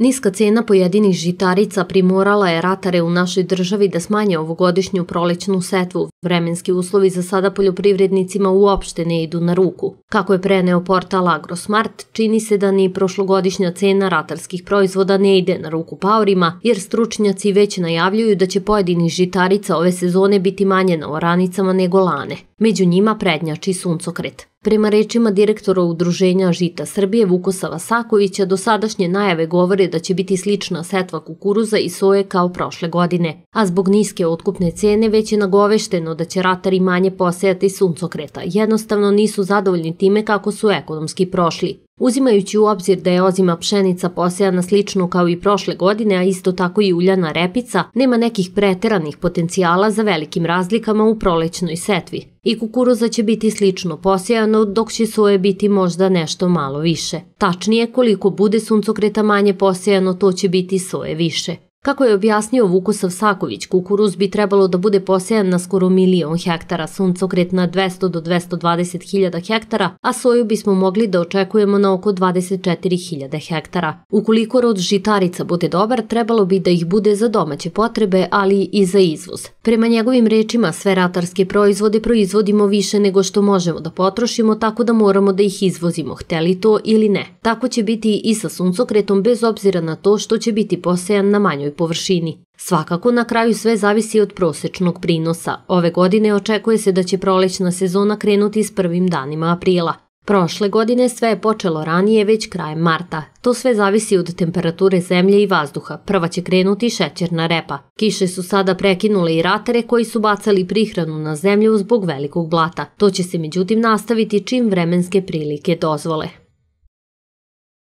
Niska cena pojedinih žitarica primorala je ratare u našoj državi da smanje ovogodišnju prolećnu setvu. Vremenski uslovi za sada poljoprivrednicima uopšte ne idu na ruku. Kako je preneo portal Agrosmart, čini se da ni prošlogodišnja cena ratarskih proizvoda ne ide na ruku paorima, jer stručnjaci već najavljuju da će pojedinih žitarica ove sezone biti manje na oranicama nego lane. Među njima prednjači suncokret. Prema rečima direktora Udruženja Žita Srbije Vukosava Sakovića, dosadašnje najave govore da će biti slična setva kukuruza i soje kao prošle godine, a zbog niske otkupne cene već je nagovešteno da će ratari manje posejati suncokreta. Jednostavno nisu zadovoljni time kako su ekonomski prošli. Uzimajući u obzir da je ozima pšenica posejana slično kao i prošle godine, a isto tako i uljana repica, nema nekih preteranih potencijala za velikim razlikama u prolećnoj setvi. I kukuruza će biti slično posejano, dok će soje biti možda nešto malo više. Tačnije, koliko bude suncokreta manje posejano, to će biti soje više. Kako je objasnio Vukosav Saković, kukuruz bi trebalo da bude posejan na skoro milion hektara, suncokret na 200 do 220 hiljada hektara, a soju bismo mogli da očekujemo na oko 24 hiljade hektara. Ukoliko rod žitarica bude dobar, trebalo bi da ih bude za domaće potrebe, ali i za izvoz. Prema njegovim rečima, sve ratarske proizvode proizvodimo više nego što možemo da potrošimo, tako da moramo da ih izvozimo, hteli to ili ne. Tako će biti i sa suncokretom, bez obzira na to što će biti posejan na manjoj maloj površini. Svakako na kraju sve zavisi od prosečnog prinosa. Ove godine očekuje se da će prolećna sezona krenuti s prvim danima aprila. Prošle godine sve je počelo ranije već krajem marta. To sve zavisi od temperature zemlje i vazduha. Prva će krenuti šećerna repa. Kiše su sada prekinule i ratere koji su bacali prihranu na zemlju zbog velikog blata. To će se međutim nastaviti čim vremenske prilike dozvole.